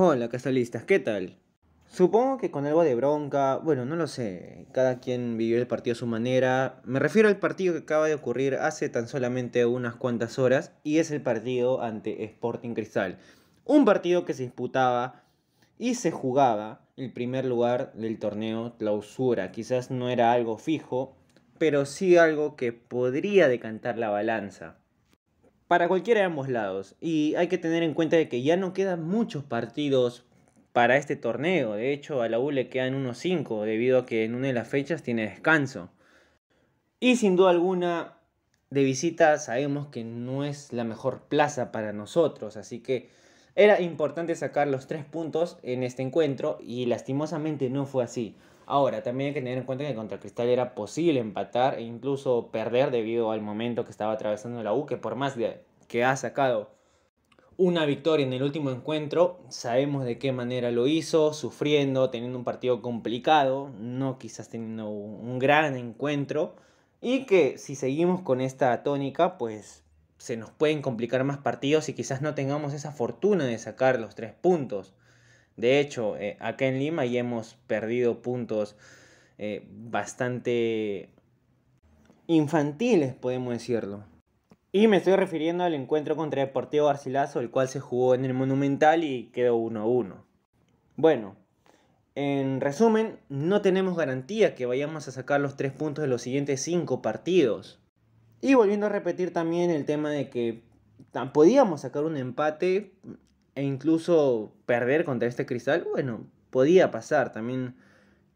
Hola, casualistas, ¿qué tal? Supongo que con algo de bronca, bueno, no lo sé, cada quien vivió el partido a su manera. Me refiero al partido que acaba de ocurrir hace tan solamente unas cuantas horas y es el partido ante Sporting Cristal. Un partido que se disputaba y se jugaba el primer lugar del torneo clausura. Quizás no era algo fijo, pero sí algo que podría decantar la balanza para cualquiera de ambos lados. Y hay que tener en cuenta de que ya no quedan muchos partidos para este torneo. De hecho, a la U le quedan unos 5 debido a que en una de las fechas tiene descanso. Y sin duda alguna, de visita sabemos que no es la mejor plaza para nosotros, así que era importante sacar los 3 puntos en este encuentro y lastimosamente no fue así. Ahora, también hay que tener en cuenta que contra Cristal era posible empatar e incluso perder debido al momento que estaba atravesando la U, que por más que ha sacado una victoria en el último encuentro, sabemos de qué manera lo hizo, sufriendo, teniendo un partido complicado, no quizás teniendo un gran encuentro, y que si seguimos con esta tónica, pues se nos pueden complicar más partidos y quizás no tengamos esa fortuna de sacar los tres puntos. De hecho, eh, acá en Lima ya hemos perdido puntos eh, bastante infantiles, podemos decirlo. Y me estoy refiriendo al encuentro contra Deportivo Garcilaso, el cual se jugó en el Monumental y quedó 1-1. Bueno, en resumen, no tenemos garantía que vayamos a sacar los tres puntos de los siguientes cinco partidos. Y volviendo a repetir también el tema de que ah, podíamos sacar un empate e incluso perder contra este cristal, bueno, podía pasar también.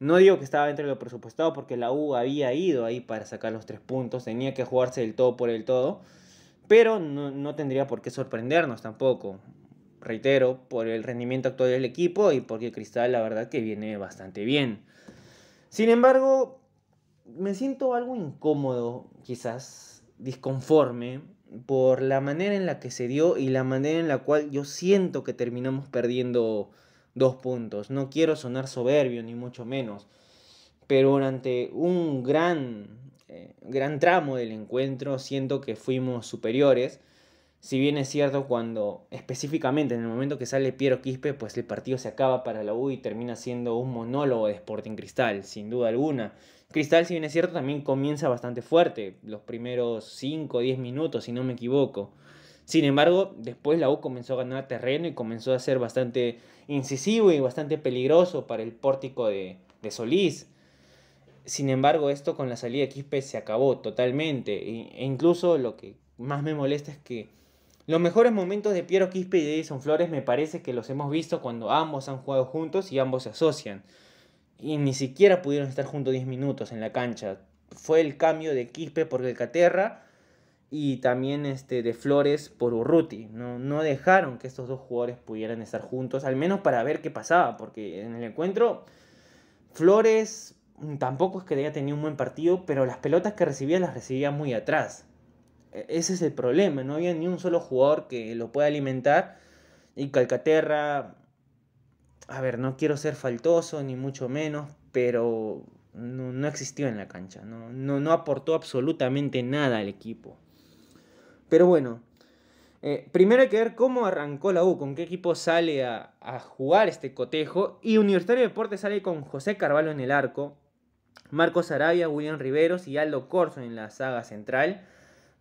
No digo que estaba dentro de lo presupuestado porque la U había ido ahí para sacar los tres puntos, tenía que jugarse del todo por el todo, pero no, no tendría por qué sorprendernos tampoco. Reitero, por el rendimiento actual del equipo y porque Cristal la verdad que viene bastante bien. Sin embargo, me siento algo incómodo, quizás disconforme, por la manera en la que se dio y la manera en la cual yo siento que terminamos perdiendo dos puntos. No quiero sonar soberbio, ni mucho menos. Pero durante un gran, eh, gran tramo del encuentro siento que fuimos superiores. Si bien es cierto, cuando específicamente en el momento que sale Piero Quispe, pues el partido se acaba para la U y termina siendo un monólogo de Sporting Cristal, sin duda alguna. Cristal, si bien es cierto, también comienza bastante fuerte, los primeros 5 o 10 minutos, si no me equivoco. Sin embargo, después la U comenzó a ganar terreno y comenzó a ser bastante incisivo y bastante peligroso para el pórtico de, Solís. Sin embargo, esto con la salida de Quispe se acabó totalmente. E, e incluso lo que más me molesta es que los mejores momentos de Piero Quispe y Edison Flores me parece que los hemos visto cuando ambos han jugado juntos y ambos se asocian y ni siquiera pudieron estar juntos 10 minutos en la cancha. Fue el cambio de Quispe por Calcaterra y también este, de Flores por Urruti. ¿no? no dejaron que estos dos jugadores pudieran estar juntos, al menos para ver qué pasaba, porque en el encuentro Flores tampoco es que haya tenido un buen partido, pero las pelotas que recibía las recibía muy atrás. E, ese es el problema, no había ni un solo jugador que lo pueda alimentar. Y Calcaterra a ver, no quiero ser faltoso, ni mucho menos, pero no, existió en la cancha, no, no, aportó absolutamente nada al equipo. Pero bueno, eh, primero hay que ver cómo arrancó la U, con qué equipo sale a, jugar este cotejo. Y Universitario de Deportes sale con José Carvalho en el arco, Marcos Arabia, William Riveros y Aldo Corso en la saga central.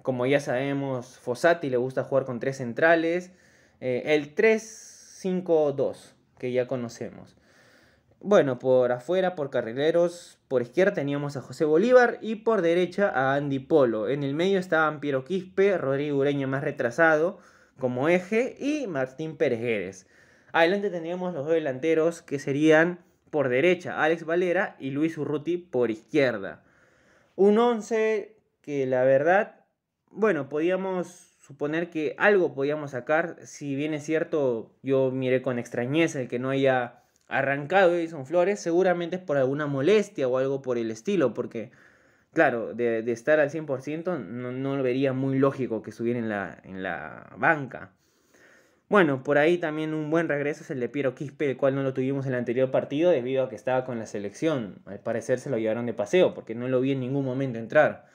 Como ya sabemos, Fossati le gusta jugar con tres centrales. Eh, el 3-5-2 que ya conocemos. Bueno, por afuera, por carrileros, por izquierda teníamos a José Bolívar y por derecha a Andy Polo. En el medio estaban Piero Quispe, Rodrigo Ureña más retrasado como eje y Martín Pérez Adelante teníamos los dos delanteros que serían por derecha Alex Valera y Luis Urruti por izquierda. Un 11 que la verdad, bueno, podíamos suponer que algo podíamos sacar. Si bien es cierto, yo miré con extrañeza el que no haya arrancado Edison Flores, seguramente es por alguna molestia o algo por el estilo, porque, claro, de, estar al 100% no, lo vería muy lógico que estuviera la, en la banca. Bueno, por ahí también un buen regreso es el de Piero Quispe, el cual no lo tuvimos en el anterior partido debido a que estaba con la selección. Al parecer se lo llevaron de paseo porque no lo vi en ningún momento entrar.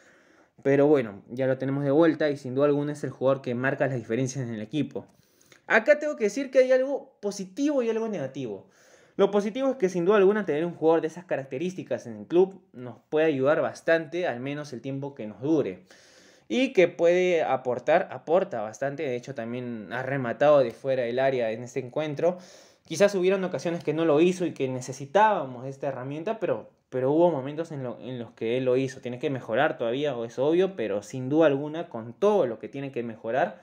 Pero bueno, ya lo tenemos de vuelta y sin duda alguna es el jugador que marca las diferencias en el equipo. Acá tengo que decir que hay algo positivo y algo negativo. Lo positivo es que sin duda alguna tener un jugador de esas características en el club nos puede ayudar bastante, al menos el tiempo que nos dure. Y que puede aportar, aporta bastante, de hecho también ha rematado de fuera del área en este encuentro. Quizás hubieron ocasiones que no lo hizo y que necesitábamos esta herramienta, pero pero hubo momentos en, los que él lo hizo. Tiene que mejorar todavía, o es obvio, pero sin duda alguna, con todo lo que tiene que mejorar,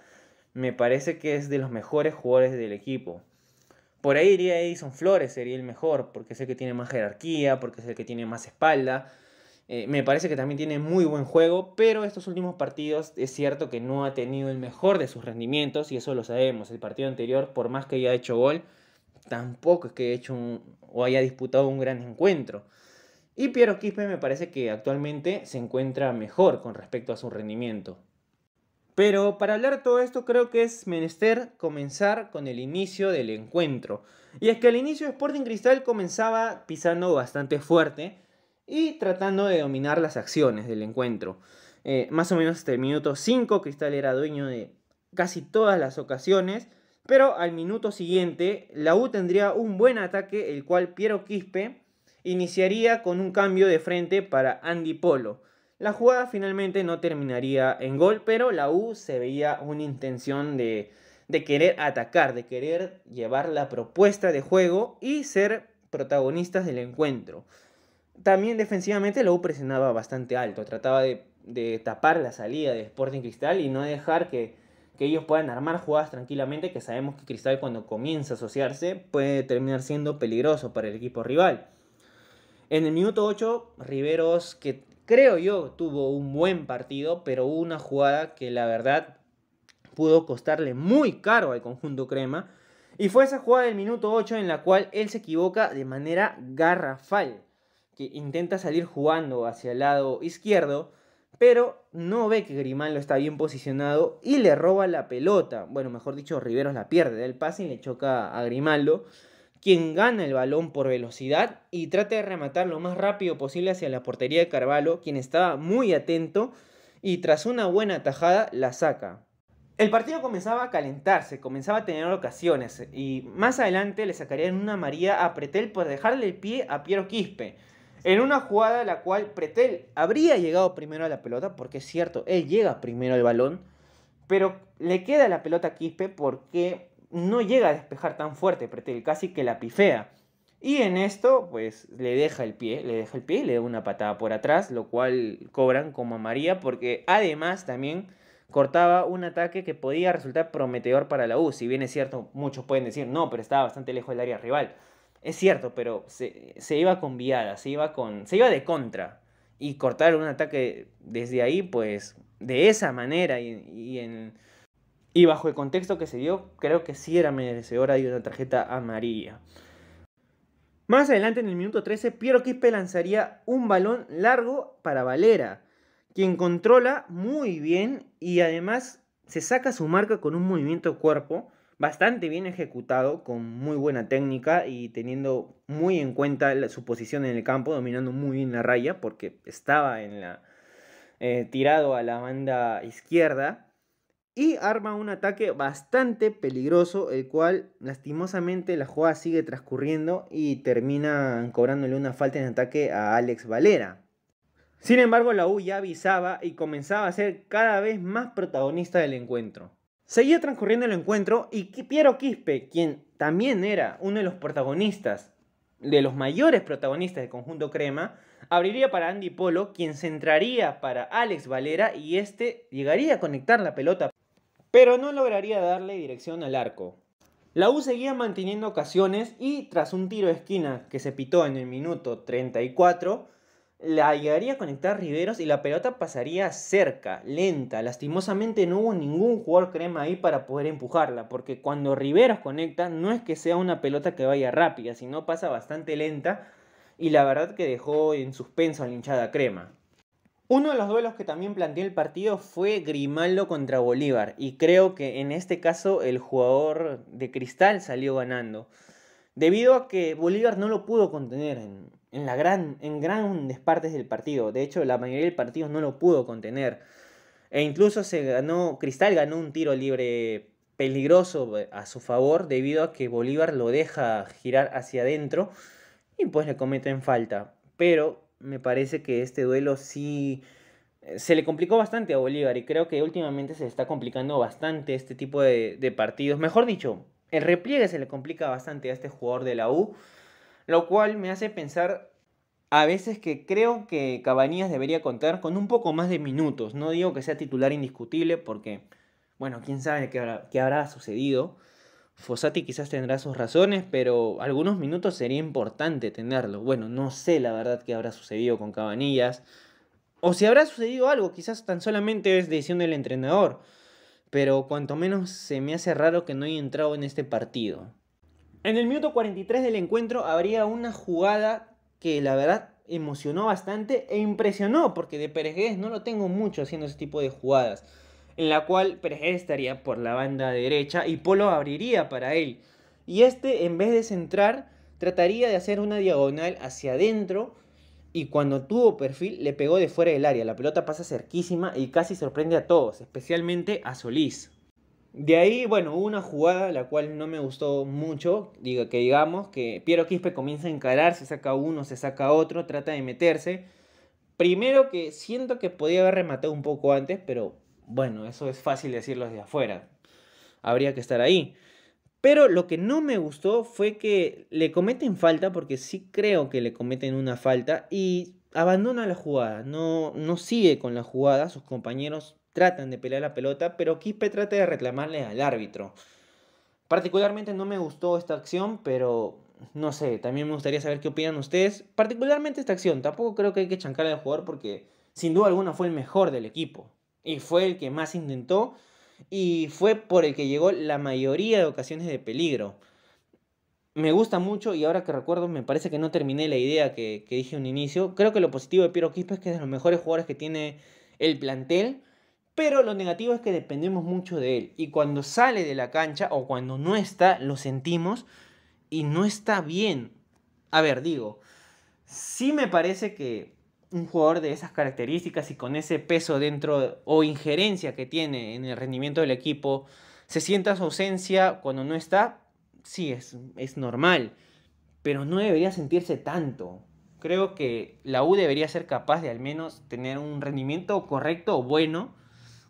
me parece que es de los mejores jugadores del equipo. Por ahí iría Edison Flores, sería el mejor, porque es el que tiene más jerarquía, porque es el que tiene más espalda. Eh, me parece que también tiene muy buen juego, pero estos últimos partidos es cierto que no ha tenido el mejor de sus rendimientos, y eso lo sabemos. El partido anterior, por más que haya hecho gol, tampoco es que haya hecho un, o haya disputado un gran encuentro. Y Piero Quispe me parece que actualmente se encuentra mejor con respecto a su rendimiento. Pero para hablar todo esto creo que es menester comenzar con el inicio del encuentro. Y es que al inicio Sporting Cristal comenzaba pisando bastante fuerte y tratando de dominar las acciones del encuentro. Eh, más o menos hasta el minuto 5 Cristal era dueño de casi todas las ocasiones, pero al minuto siguiente la U tendría un buen ataque el cual Piero Quispe iniciaría con un cambio de frente para Andy Polo. La jugada finalmente no terminaría en gol, pero la U se veía una intención de, querer atacar, de querer llevar la propuesta de juego y ser protagonistas del encuentro. También defensivamente la U presionaba bastante alto, trataba de, tapar la salida de Sporting Cristal y no dejar que, que ellos puedan armar jugadas tranquilamente, que sabemos que Cristal cuando comienza a asociarse puede terminar siendo peligroso para el equipo rival. En el minuto 8, Riveros, que creo yo tuvo un buen partido, pero una jugada que la verdad pudo costarle muy caro al conjunto crema. Y fue esa jugada del minuto 8 en la cual él se equivoca de manera garrafal, que intenta salir jugando hacia el lado izquierdo, pero no ve que Grimaldo está bien posicionado y le roba la pelota. Bueno, mejor dicho, Riveros la pierde, del pase y le choca a Grimaldo quien gana el balón por velocidad y trata de rematar lo más rápido posible hacia la portería de Carvalho, quien estaba muy atento y tras una buena tajada la saca. El partido comenzaba a calentarse, comenzaba a tener ocasiones y más adelante le sacarían una María a Pretel por dejarle el pie a Piero Quispe. En una jugada la cual Pretel habría llegado primero a la pelota, porque es cierto, él llega primero al balón, pero le queda la pelota a Quispe porque no llega a despejar tan fuerte casi que la pifea. Y en esto, pues le deja el pie, le deja el pie y le da una patada por atrás, lo cual cobran como a María, porque además también cortaba un ataque que podía resultar prometedor para la U. Si bien es cierto, muchos pueden decir, no, pero estaba bastante lejos del área rival. Es cierto, pero se, iba con viada, se iba, con, se iba de contra. Y cortar un ataque desde ahí, pues de esa manera y en y bajo el contexto que se dio, creo que sí era merecedora de una tarjeta amarilla. Más adelante, en el minuto 13, Piero Quispe lanzaría un balón largo para Valera, quien controla muy bien y además se saca su marca con un movimiento cuerpo bastante bien ejecutado, con muy buena técnica y teniendo muy en cuenta su posición en el campo, dominando muy bien la raya porque estaba en la, eh, tirado a la banda izquierda y arma un ataque bastante peligroso, el cual lastimosamente la jugada sigue transcurriendo y termina cobrándole una falta en ataque a Alex Valera. Sin embargo, la U ya avisaba y comenzaba a ser cada vez más protagonista del encuentro. Seguía transcurriendo el encuentro y Piero Quispe, quien también era uno de los protagonistas, de los mayores protagonistas del conjunto crema, abriría para Andy Polo, quien centraría para Alex Valera y este llegaría a conectar la pelota pero no lograría darle dirección al arco. La U seguía manteniendo ocasiones y tras un tiro de esquina que se pitó en el minuto 34, la llegaría a conectar Riveros y la pelota pasaría cerca, lenta. Lastimosamente no hubo ningún jugador crema ahí para poder empujarla, porque cuando Riveros conecta no es que sea una pelota que vaya rápida, sino pasa bastante lenta y la verdad que dejó en suspenso a la hinchada crema. Uno de los duelos que también planteó el partido fue Grimaldo contra Bolívar y creo que en este caso el jugador de Cristal salió ganando. Debido a que Bolívar no lo pudo contener en, la gran, en grandes partes del partido. De hecho, la mayoría del partido no lo pudo contener. E incluso se ganó, Cristal ganó un tiro libre peligroso a su favor debido a que Bolívar lo deja girar hacia adentro y pues le en falta. Pero me parece que este duelo sí eh, se le complicó bastante a Bolívar y creo que últimamente se le está complicando bastante este tipo de, partidos. Mejor dicho, el repliegue se le complica bastante a este jugador de la U, lo cual me hace pensar a veces que creo que Cabanías debería contar con un poco más de minutos. No digo que sea titular indiscutible porque, bueno, quién sabe qué habrá, qué habrá sucedido. Fossati quizás tendrá sus razones, pero algunos minutos sería importante tenerlo. Bueno, no sé la verdad qué habrá sucedido con Cabanillas. O si habrá sucedido algo, quizás tan solamente es decisión del entrenador. Pero cuanto menos se me hace raro que no haya entrado en este partido. En el minuto 43 del encuentro habría una jugada que la verdad emocionó bastante e impresionó, porque de Perejés no lo tengo mucho haciendo ese tipo de jugadas en la cual Pérez estaría por la banda derecha y Polo abriría para él. Y este, en vez de centrar, trataría de hacer una diagonal hacia adentro y cuando tuvo perfil le pegó de fuera del área. La pelota pasa cerquísima y casi sorprende a todos, especialmente a Solís. De ahí, bueno, hubo una jugada la cual no me gustó mucho, diga que digamos que Piero Quispe comienza a encarar, se saca uno, se saca otro, trata de meterse. Primero que siento que podía haber rematado un poco antes, pero bueno, eso es fácil decirlo desde afuera. Habría que estar ahí. Pero lo que no me gustó fue que le cometen falta, porque sí creo que le cometen una falta, y abandona la jugada, no, no sigue con la jugada, sus compañeros tratan de pelear la pelota, pero Quispe trata de reclamarle al árbitro. Particularmente no me gustó esta acción, pero no sé, también me gustaría saber qué opinan ustedes. Particularmente esta acción, tampoco creo que hay que chancar al jugador porque sin duda alguna fue el mejor del equipo. Y fue el que más intentó y fue por el que llegó la mayoría de ocasiones de peligro. Me gusta mucho y ahora que recuerdo me parece que no terminé la idea que, dije en un inicio. Creo que lo positivo de Piero Quispe es que es de los mejores jugadores que tiene el plantel. Pero lo negativo es que dependemos mucho de él. Y cuando sale de la cancha o cuando no está, lo sentimos y no está bien. A ver, digo, sí me parece que un jugador de esas características y con ese peso dentro o injerencia que tiene en el rendimiento del equipo, se sienta su ausencia cuando no está, sí, es, normal, pero no debería sentirse tanto. Creo que la U debería ser capaz de al menos tener un rendimiento correcto o bueno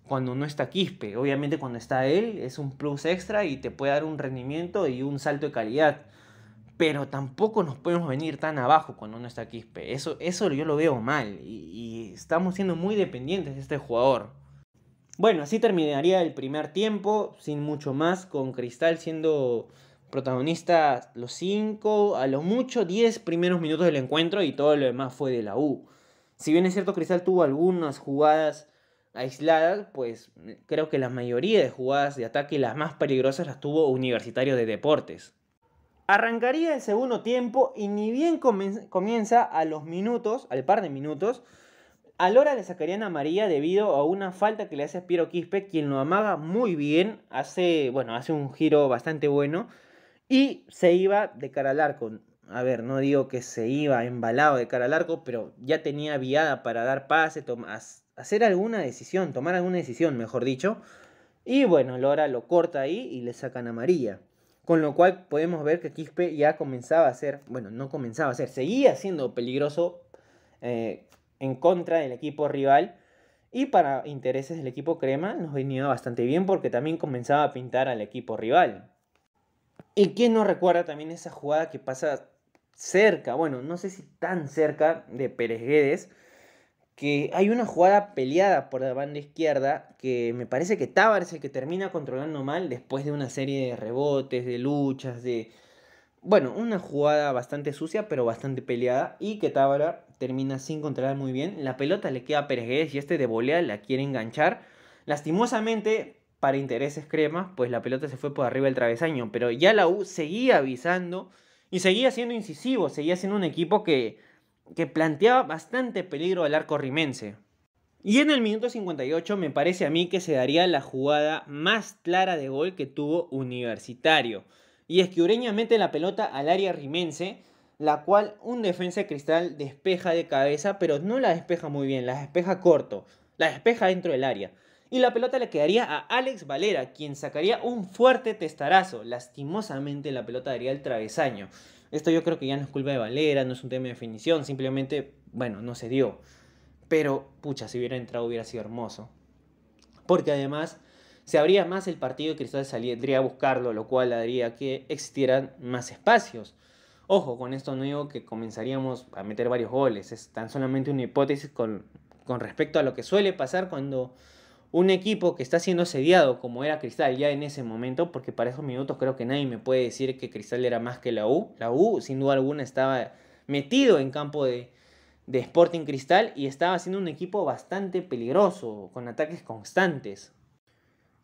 cuando no está Quispe. Obviamente cuando está él es un plus extra y te puede dar un rendimiento y un salto de calidad pero tampoco nos podemos venir tan abajo cuando no está Quispe. Eso, eso yo lo veo mal y, y, estamos siendo muy dependientes de este jugador. Bueno, así terminaría el primer tiempo, sin mucho más, con Cristal siendo protagonista los 5, a lo mucho 10 primeros minutos del encuentro y todo lo demás fue de la U. Si bien es cierto, Cristal tuvo algunas jugadas aisladas, pues mm, creo que la mayoría de jugadas de ataque, las más peligrosas, las tuvo Universitario de Deportes. Arrancaría el segundo tiempo y ni bien comienza a los minutos, al par de minutos, a Lora le sacarían a María debido a una falta que le hace Piero Quispe, quien lo amaba muy bien, hace, bueno, hace un giro bastante bueno y se iba de cara al arco. A ver, no digo que se iba embalado de cara al arco, pero ya tenía viada para dar pase, hacer alguna decisión, tomar alguna decisión, mejor dicho. Y bueno, Lora lo corta ahí y le sacan a María. Con lo cual podemos ver que Quispe ya comenzaba a ser, bueno, no comenzaba a ser, seguía siendo peligroso eh, en contra del equipo rival. Y para intereses del equipo crema nos venía bastante bien porque también comenzaba a pintar al equipo rival. ¿Y quién no recuerda también esa jugada que pasa cerca, bueno, no sé si tan cerca de Pérez Guedes, que hay una jugada peleada por la banda izquierda que me parece que Tábara es el que termina controlando mal después de una serie de rebotes, de luchas, de... Bueno, una jugada bastante sucia pero bastante peleada y que Tábara termina sin controlar muy bien. La pelota le queda a Pérez y este de volea la quiere enganchar. Lastimosamente, para intereses cremas, pues la pelota se fue por arriba del travesaño, pero ya la U seguía avisando y seguía siendo incisivo, seguía siendo un equipo que que planteaba bastante peligro al arco rimense. Y en el minuto 58 me parece a mí que se daría la jugada más clara de gol que tuvo Universitario. Y es que Ureña mete la pelota al área rimense, la cual un defensa de cristal despeja de cabeza, pero no la despeja muy bien, la despeja corto, la despeja dentro del área. Y la pelota le quedaría a Alex Valera, quien sacaría un fuerte testarazo. Lastimosamente la pelota daría el travesaño. Esto yo creo que ya no es culpa de Valera, no es un tema de definición, simplemente, bueno, no se dio. Pero, pucha, si hubiera entrado hubiera sido hermoso. Porque además se abría más el partido y Cristóbal saldría a buscarlo, lo cual haría que existieran más espacios. Ojo, con esto no digo que comenzaríamos a meter varios goles, es tan solamente una hipótesis con, con respecto a lo que suele pasar cuando un equipo que está siendo sediado como era Cristal ya en ese momento, porque para esos minutos creo que nadie me puede decir que Cristal era más que la U. La U sin duda alguna estaba metido en campo de, de Sporting Cristal y estaba siendo un equipo bastante peligroso, con ataques constantes.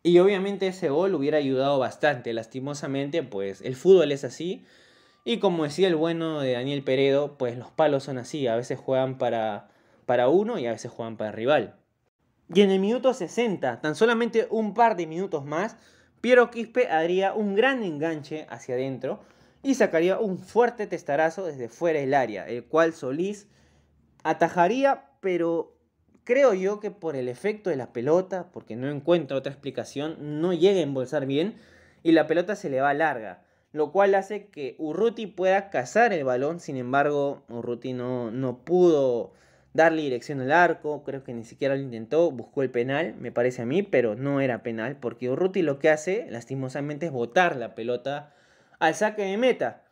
Y obviamente ese gol hubiera ayudado bastante, lastimosamente, pues el fútbol es así. Y como decía el bueno de Daniel Peredo, pues los palos son así, a veces juegan para, para uno y a veces juegan para el rival. Y en el minuto 60, tan solamente un par de minutos más, Piero Quispe haría un gran enganche hacia adentro y sacaría un fuerte testarazo desde fuera del área, el cual Solís atajaría, pero creo yo que por el efecto de la pelota, porque no encuentro otra explicación, no llega a embolsar bien y la pelota se le va larga, lo cual hace que Urruti pueda cazar el balón, sin embargo, Urruti no, no pudo darle dirección al arco, creo que ni siquiera lo intentó, buscó el penal, me parece a mí, pero no era penal, porque Urruti lo que hace, lastimosamente, es botar la pelota al saque de meta.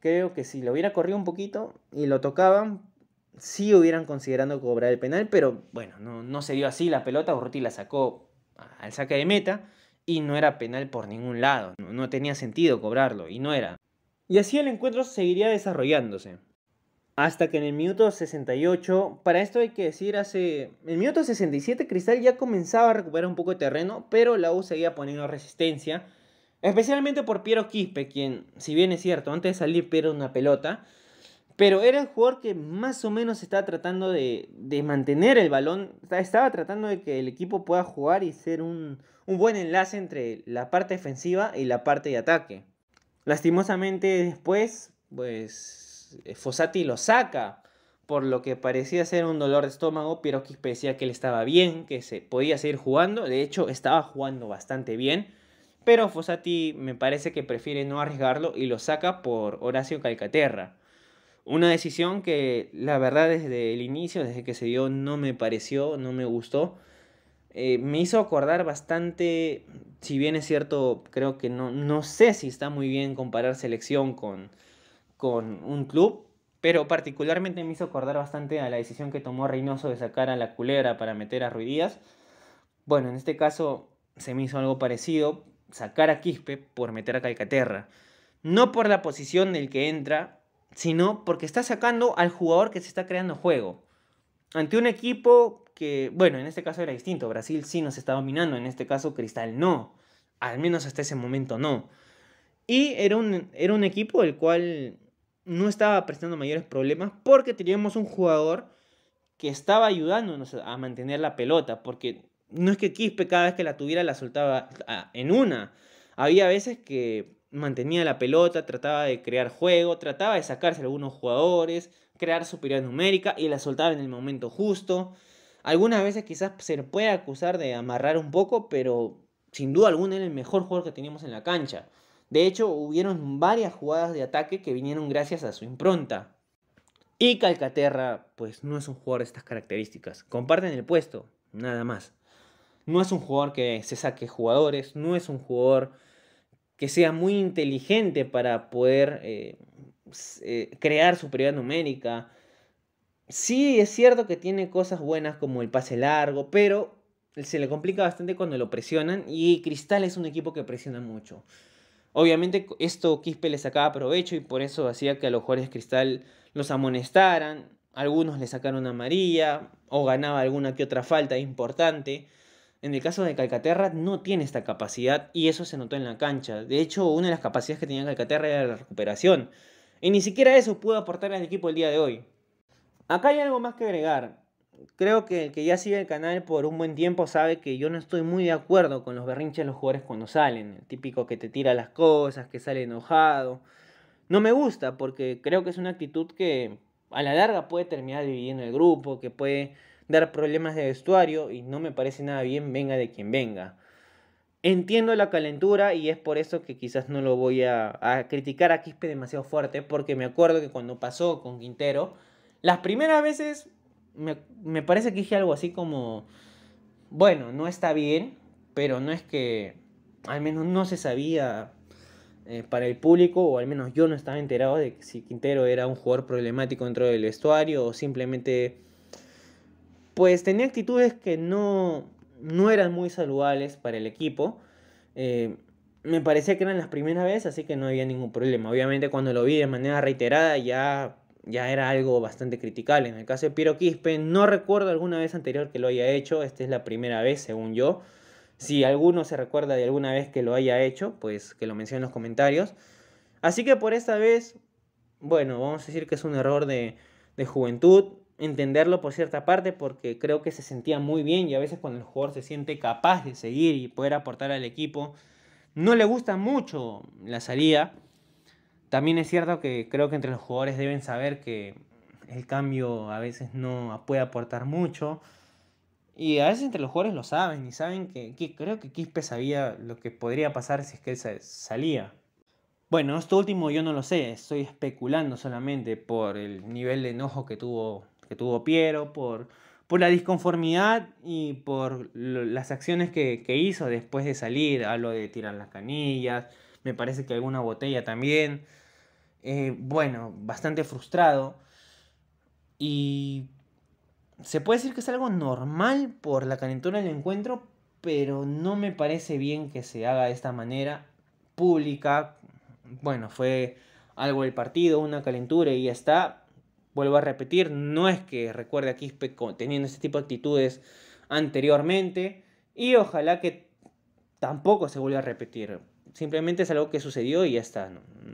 Creo que si lo hubiera corrido un poquito y lo tocaban, sí hubieran considerado cobrar el penal, pero bueno, no, se dio así la pelota, Urruti la sacó al saque de meta y no era penal por ningún lado, no tenía sentido cobrarlo y no era. Y así el encuentro seguiría desarrollándose. Hasta que en el minuto 68, para esto hay que decir, hace. En el minuto 67 Cristal ya comenzaba a recuperar un poco de terreno, pero la U seguía poniendo resistencia. Especialmente por Piero Quispe, quien, si bien es cierto, antes de salir pierde una pelota, pero era el jugador que más o menos estaba tratando de, mantener el balón, estaba tratando de que el equipo pueda jugar y ser un, un buen enlace entre la parte defensiva y la parte de ataque. Lastimosamente después, pues eh, Fossati lo saca por lo que parecía ser un dolor de estómago, pero que parecía que él estaba bien, que se podía seguir jugando, de hecho estaba jugando bastante bien, pero Fossati me parece que prefiere no arriesgarlo y lo saca por Horacio Calcaterra. Una decisión que la verdad desde el inicio, desde que se dio, no me pareció, no me gustó. Eh, me hizo acordar bastante, si bien es cierto, creo que no, no sé si está muy bien comparar selección con, con un club, pero particularmente me hizo acordar bastante a la decisión que tomó Reynoso de sacar a la culera para meter a Ruidías. Bueno, en este caso se me hizo algo parecido, sacar a Quispe por meter a Calcaterra. No por la posición del que entra, sino porque está sacando al jugador que se está creando juego. Ante un equipo que, bueno, en este caso era distinto, Brasil sí nos está dominando, en este caso Cristal no, al menos hasta ese momento no. Y era un, era un equipo el cual no estaba presentando mayores problemas porque teníamos un jugador que estaba ayudándonos a mantener la pelota, porque no es que Quispe cada vez que la tuviera la soltaba ah, en una. Había veces que mantenía la pelota, trataba de crear juego, trataba de sacarse algunos jugadores, crear superioridad numérica y la soltaba en el momento justo. Algunas veces quizás se le puede acusar de amarrar un poco, pero sin duda alguna era el mejor jugador que teníamos en la cancha. De hecho, hubieron varias jugadas de ataque que vinieron gracias a su impronta. Y Calcaterra, pues no es un jugador de estas características. Comparten el puesto, nada más. No es un jugador que se saque jugadores, no es un jugador que sea muy inteligente para poder eh, eh, crear superioridad numérica. Sí, es cierto que tiene cosas buenas como el pase largo, pero se le complica bastante cuando lo presionan y Cristal es un equipo que presiona mucho. Obviamente esto Quispe le sacaba provecho y por eso hacía que a los jugadores de Cristal los amonestaran, algunos le sacaron amarilla o ganaba alguna que otra falta importante. En el caso de Calcaterra no tiene esta capacidad y eso se notó en la cancha. De hecho, una de las capacidades que tenía Calcaterra era la recuperación. Y ni siquiera eso pudo aportar al equipo el día de hoy. Acá hay algo más que agregar creo que el que ya sigue el canal por un buen tiempo sabe que yo no estoy muy de acuerdo con los berrinches de los jugadores cuando salen. El típico que te tira las cosas, que sale enojado. No me gusta porque creo que es una actitud que a la larga puede terminar dividiendo el grupo, que puede dar problemas de vestuario y no me parece nada bien venga de quien venga. Entiendo la calentura y es por eso que quizás no lo voy a, a criticar a Quispe demasiado fuerte porque me acuerdo que cuando pasó con Quintero, las primeras veces me, parece que dije algo así como, bueno, no está bien, pero no es que, al menos no se sabía eh, para el público, o al menos yo no estaba enterado de que si Quintero era un jugador problemático dentro del vestuario, o simplemente, pues tenía actitudes que no, no eran muy saludables para el equipo. Eh, me parecía que eran las primeras veces, así que no había ningún problema. Obviamente cuando lo vi de manera reiterada ya ya era algo bastante criticable. En el caso de Piero Quispe, no recuerdo alguna vez anterior que lo haya hecho, esta es la primera vez, según yo. Si alguno se recuerda de alguna vez que lo haya hecho, pues que lo mencione en los comentarios. Así que por esta vez, bueno, vamos a decir que es un error de, de juventud, entenderlo por cierta parte, porque creo que se sentía muy bien y a veces cuando el jugador se siente capaz de seguir y poder aportar al equipo, no le gusta mucho la salida. También es cierto que creo que entre los jugadores deben saber que el cambio a veces no puede aportar mucho. Y a veces entre los jugadores lo saben y saben que, creo que Quispe sabía lo que podría pasar si es que él salía. Bueno, esto último yo no lo sé, estoy especulando solamente por el nivel de enojo que tuvo, que tuvo Piero, por, por la disconformidad y por las acciones que, que hizo después de salir, a lo de tirar las canillas, me parece que alguna botella también. Eh, bueno, bastante frustrado. Y se puede decir que es algo normal por la calentura del encuentro, pero no me parece bien que se haga de esta manera pública. Bueno, fue algo del partido, una calentura y ya está. Vuelvo a repetir, no es que recuerde a Quispe teniendo este tipo de actitudes anteriormente y ojalá que tampoco se vuelva a repetir simplemente es algo que sucedió y ya está.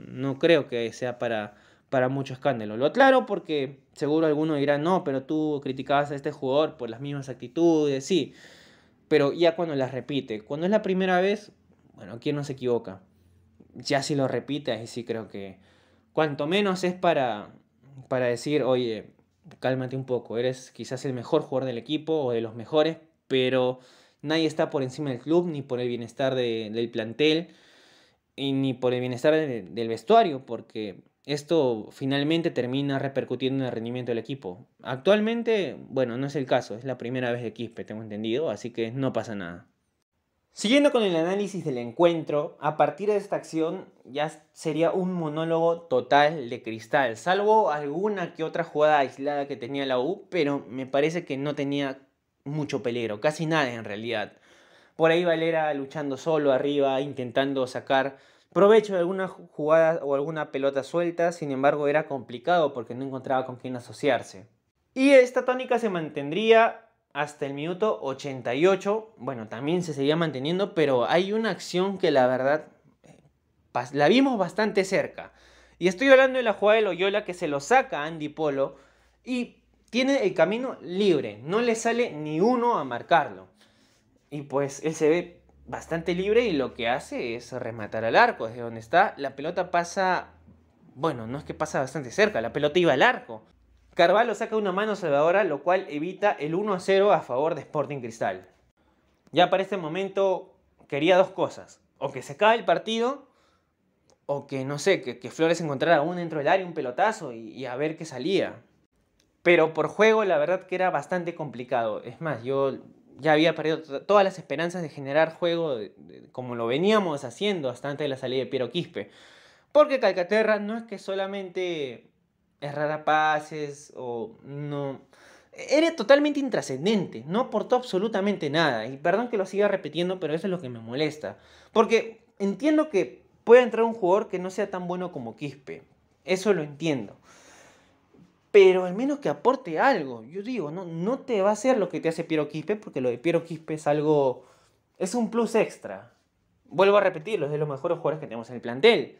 No, creo que sea para, para mucho escándalo. Lo aclaro porque seguro alguno dirá, no, pero tú criticabas a este jugador por las mismas actitudes, sí. Pero ya cuando las repite, cuando es la primera vez, bueno, ¿quién no se equivoca? Ya si lo repite, ahí sí creo que cuanto menos es para, para decir, oye, cálmate un poco, eres quizás el mejor jugador del equipo o de los mejores, pero nadie está por encima del club ni por el bienestar del plantel y ni por el bienestar del, vestuario, porque esto finalmente termina repercutiendo en el rendimiento del equipo. Actualmente, bueno, no es el caso, es la primera vez de Quispe, tengo entendido, así que no pasa nada. Siguiendo con el análisis del encuentro, a partir de esta acción ya sería un monólogo total de cristal, salvo alguna que otra jugada aislada que tenía la U, pero me parece que no tenía mucho peligro, casi nada en realidad. Por ahí Valera luchando solo arriba, intentando sacar provecho de alguna jugada o alguna pelota suelta, sin embargo era complicado porque no encontraba con quién asociarse. Y esta tónica se mantendría hasta el minuto 88, bueno, también se seguía manteniendo, pero hay una acción que la verdad eh, la vimos bastante cerca. Y estoy hablando de la jugada de Loyola que se lo saca Andy Polo y tiene el camino libre, no le sale ni uno a marcarlo. Y pues él se ve bastante libre y lo que hace es rematar al arco desde donde está. La pelota pasa, bueno, no es que pasa bastante cerca, la pelota iba al arco. Carvalho saca una mano salvadora, lo cual evita el 1 a 0 a favor de Sporting Cristal. Ya para este momento quería dos cosas, o que se acabe el partido, o que no sé, que, Flores encontrara aún dentro del área un pelotazo y a ver qué salía. Pero por juego la verdad que era bastante complicado. Es más, yo ya había perdido todas las esperanzas de generar juego como lo veníamos haciendo hasta antes de la salida de Piero Quispe. Porque Calcaterra no es que solamente errara pases o no... Era totalmente intrascendente, no aportó absolutamente nada. Y perdón que lo siga repitiendo, pero eso es lo que me molesta. Porque entiendo que pueda entrar un jugador que no sea tan bueno como Quispe. Eso lo entiendo pero al menos que aporte algo. Yo digo, no, no te va a hacer lo que te hace Piero Quispe, porque lo de Piero Quispe es algo, es un plus extra. Vuelvo a repetirlo, es de los mejores jugadores que tenemos en el plantel.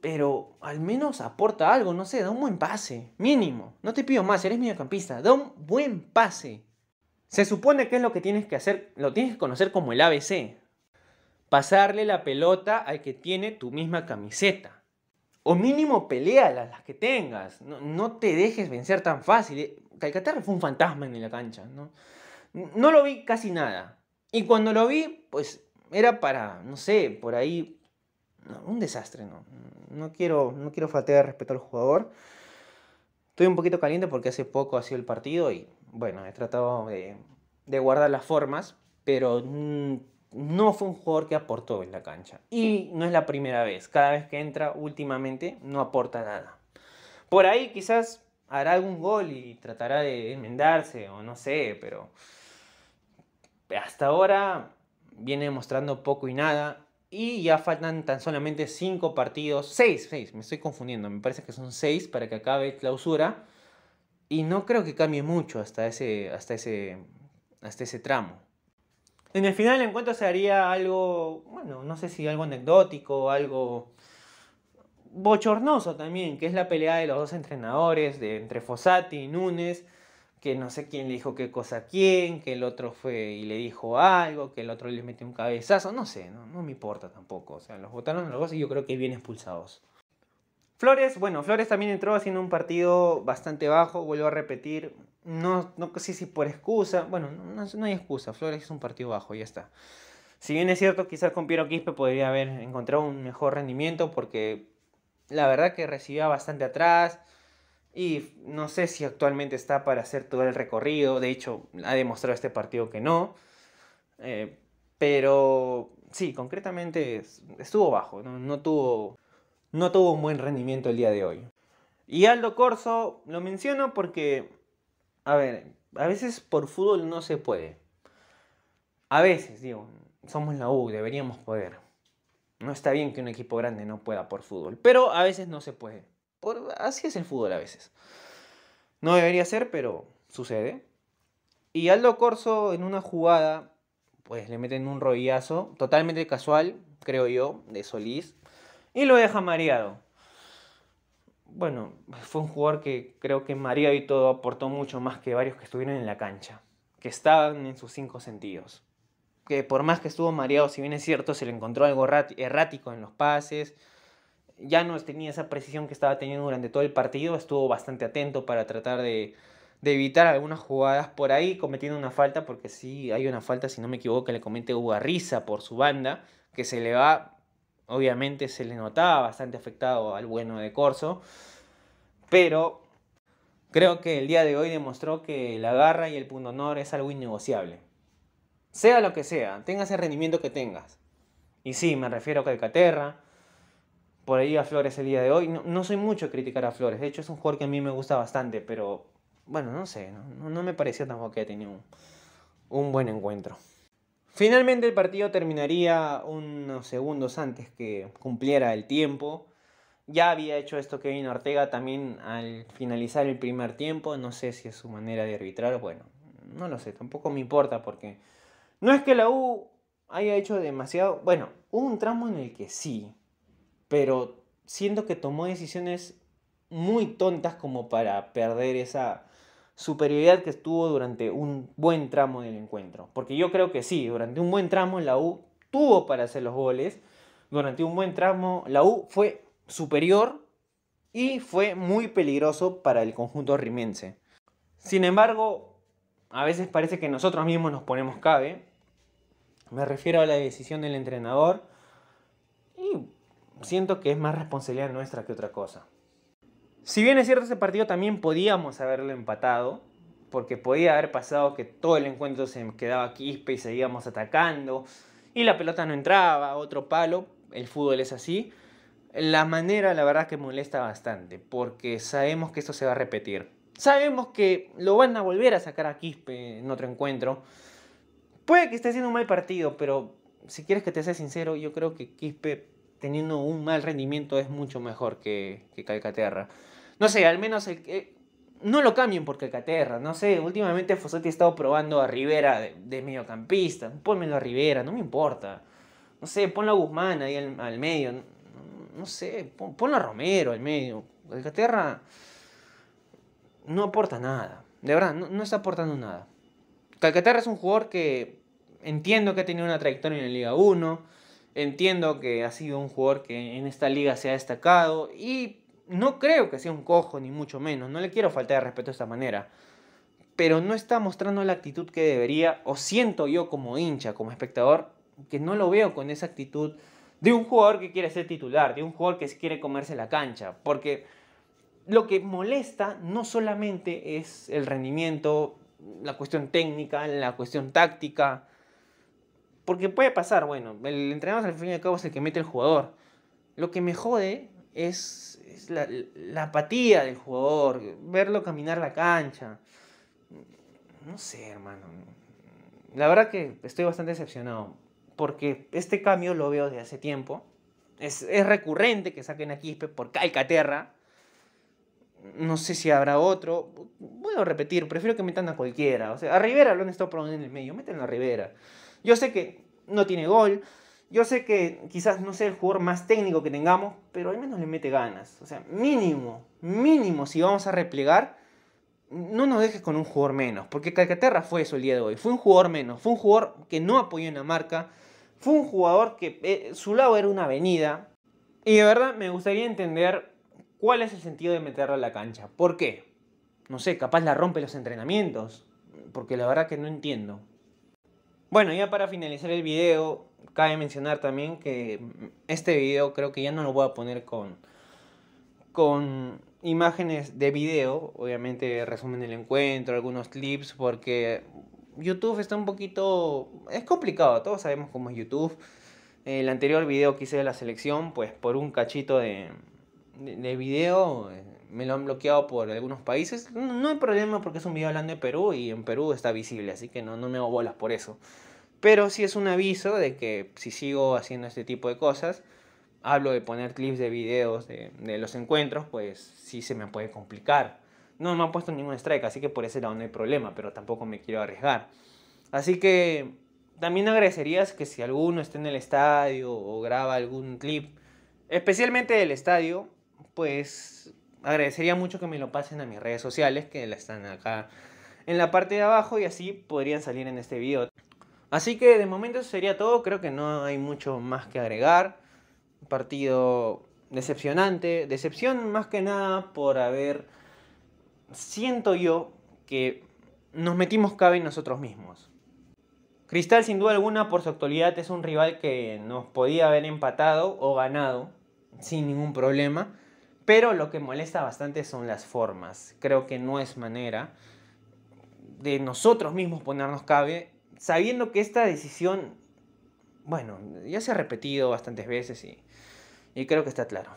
Pero al menos aporta algo, no sé, da un buen pase, mínimo. No te pido más, eres mediocampista, da un buen pase. Se supone que es lo que tienes que hacer, lo tienes que conocer como el ABC. Pasarle la pelota al que tiene tu misma camiseta. O mínimo pelea las, que tengas. No, te dejes vencer tan fácil. Eh, Calcaterra fue un fantasma en la cancha. ¿no? no lo vi casi nada. Y cuando lo vi, pues era para, no sé, por ahí. un desastre, ¿no? No quiero, no quiero faltear respeto al jugador. Estoy un poquito caliente porque hace poco ha sido el partido y, bueno, he tratado de, de guardar las formas, pero mm, no fue un jugador que aportó en la cancha. Y no es la primera vez. Cada vez que entra últimamente no aporta nada. Por ahí quizás hará algún gol y tratará de enmendarse o no sé, pero hasta ahora viene mostrando poco y nada. Y ya faltan tan solamente 5 partidos, 6, 6, me estoy confundiendo, me parece que son 6 para que acabe clausura. Y no creo que cambie mucho hasta ese, hasta ese, hasta ese tramo. En el final del encuentro se haría algo, bueno, no sé si algo anecdótico, algo bochornoso también, que es la pelea de los dos entrenadores, de, entre Fosati y Núñez, que no sé quién le dijo qué cosa a quién, que el otro fue y le dijo algo, que el otro le metió un cabezazo, no sé, no, me importa tampoco. O sea, los votaron los dos y yo creo que bien expulsados. Flores, bueno, Flores también entró haciendo un partido bastante bajo, vuelvo a repetir, no, no sé si por excusa, bueno, no, hay excusa, Flores es un partido bajo, ya está. Si bien es cierto, quizás con Piero Quispe podría haber encontrado un mejor rendimiento porque la verdad que recibía bastante atrás y no sé si actualmente está para hacer todo el recorrido, de hecho ha demostrado este partido que no, eh, pero sí, concretamente estuvo bajo, no, tuvo, no tuvo un buen rendimiento el día de hoy. Y Aldo Corso lo menciono porque a ver, a veces por fútbol no se puede. A veces, digo, somos la U, deberíamos poder. No está bien que un equipo grande no pueda por fútbol, pero a veces no se puede. Por, así es el fútbol a veces. No debería ser, pero sucede. Y Aldo Corso en una jugada, pues le meten un rodillazo, totalmente casual, creo yo, de Solís, y lo deja mareado bueno, fue un jugador que creo que María y todo aportó mucho más que varios que estuvieron en la cancha, que estaban en sus cinco sentidos. Que por más que estuvo mareado, si bien es cierto, se le encontró algo errático en los pases, ya no tenía esa precisión que estaba teniendo durante todo el partido, estuvo bastante atento para tratar de, evitar algunas jugadas por ahí, cometiendo una falta, porque sí hay una falta, si no me equivoco, que le comete Ugarriza por su banda, que se le va obviamente se le notaba bastante afectado al bueno de Corso, pero creo que el día de hoy demostró que la garra y el punto honor es algo innegociable. Sea lo que sea, tengas el rendimiento que tengas. Y sí, me refiero a Calcaterra, por ahí a Flores el día de hoy. No, soy mucho criticar a Flores, de hecho es un jugador que a mí me gusta bastante, pero bueno, no sé, no, me pareció tampoco que haya tenido un buen encuentro. Finalmente el partido terminaría unos segundos antes que cumpliera el tiempo. Ya había hecho esto Kevin Ortega también al finalizar el primer tiempo. No sé si es su manera de arbitrar. Bueno, no lo sé. Tampoco me importa porque no es que la U haya hecho demasiado. Bueno, hubo un tramo en el que sí. Pero siento que tomó decisiones muy tontas como para perder esa superioridad que estuvo durante un buen tramo del encuentro. Porque yo creo que sí, durante un buen tramo la U tuvo para hacer los goles, durante un buen tramo la U fue superior y fue muy peligroso para el conjunto rimense. Sin embargo, a veces parece que nosotros mismos nos ponemos cabe. Me refiero a la decisión del entrenador y siento que es más responsabilidad nuestra que otra cosa. Si bien es cierto, ese partido también podíamos haberlo empatado, porque podía haber pasado que todo el encuentro se quedaba quispe y seguíamos atacando, y la pelota no entraba, otro palo, el fútbol es así. La manera, la verdad, que molesta bastante, porque sabemos que esto se va a repetir. Sabemos que lo van a volver a sacar a Quispe en otro encuentro. Puede que esté haciendo un mal partido, pero si quieres que te sea sincero, yo creo que Quispe teniendo un mal rendimiento es mucho mejor que, que Calcaterra no sé, al menos el, que... no lo cambien por Calcaterra. no sé, últimamente Fosetti ha estado probando a Rivera de, mediocampista, pónmelo a Rivera, no me importa. No sé, ponlo a Guzmán ahí al, medio, no, sé, ponlo a Romero al medio. Calcaterra... no aporta nada, de verdad, no, no está aportando nada. Calcaterra es un jugador que entiendo que ha tenido una trayectoria en la Liga 1, entiendo que ha sido un jugador que en esta liga se ha destacado y no creo que sea un cojo, ni mucho menos. No le quiero faltar de respeto de esta manera. Pero no está mostrando la actitud que debería, o siento yo como hincha, como espectador, que no lo veo con esa actitud de un jugador que quiere ser titular, de un jugador que quiere comerse la cancha. Porque lo que molesta no solamente es el rendimiento, la cuestión técnica, la cuestión táctica. Porque puede pasar, bueno, el entrenador al fin y al cabo es el que mete el jugador. Lo que me jode es, la, apatía del jugador, verlo caminar la cancha. No sé, hermano. La verdad que estoy bastante decepcionado, porque este cambio lo veo desde hace tiempo. Es, recurrente que saquen a Quispe por Calcaterra. No sé si habrá otro. Voy a repetir, prefiero que metan a cualquiera. O sea, a Rivera lo han estado probando en el medio, meten a Rivera. Yo sé que no tiene gol, yo sé que quizás no sea el jugador más técnico que tengamos, pero al menos le mete ganas. O sea, mínimo, mínimo, si vamos a replegar, no nos dejes con un jugador menos. Porque Calcaterra fue eso el día de hoy. Fue un jugador menos. Fue un jugador que no apoyó en la marca. Fue un jugador que eh, su lado era una avenida. Y de verdad me gustaría entender cuál es el sentido de meterlo a la cancha. ¿Por qué? No sé, capaz la rompe los entrenamientos. Porque la verdad que no entiendo. Bueno, ya para finalizar el video, cabe mencionar también que este video creo que ya no lo voy a poner con, con imágenes de video, obviamente resumen del encuentro, algunos clips, porque YouTube está un poquito... es complicado, todos sabemos cómo es YouTube. El anterior video que hice de la selección, pues por un cachito de, de, video, me lo han bloqueado por algunos países. No, hay problema porque es un video hablando de Perú y en Perú está visible, así que no, no me hago bolas por eso. Pero sí es un aviso de que si sigo haciendo este tipo de cosas, hablo de poner clips de videos de, los encuentros, pues sí se me puede complicar. No me han puesto ningún strike, así que por ese lado no hay problema, pero tampoco me quiero arriesgar. Así que también agradecerías que si alguno está en el estadio o graba algún clip, especialmente del estadio, pues agradecería mucho que me lo pasen a mis redes sociales, que están acá en la parte de abajo y así podrían salir en este video. Así que de momento eso sería todo, creo que no hay mucho más que agregar. Un partido decepcionante, decepción más que nada por haber, siento yo, que nos metimos cabe en nosotros mismos. Cristal sin duda alguna por su actualidad es un rival que nos podía haber empatado o ganado sin ningún problema, pero lo que molesta bastante son las formas. Creo que no es manera de nosotros mismos ponernos cabe sabiendo que esta decisión, bueno, ya se ha repetido bastantes veces y, creo que está claro.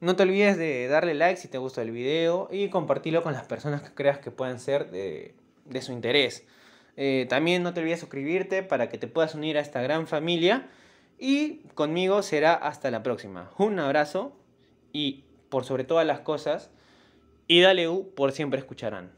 No te olvides de darle like si te gustó el video y compartirlo con las personas que creas que puedan ser de, su interés. Eh, también no te olvides suscribirte para que te puedas unir a esta gran familia. Y conmigo será hasta la próxima. Un abrazo y por sobre todas las cosas, y dale U por siempre escucharán.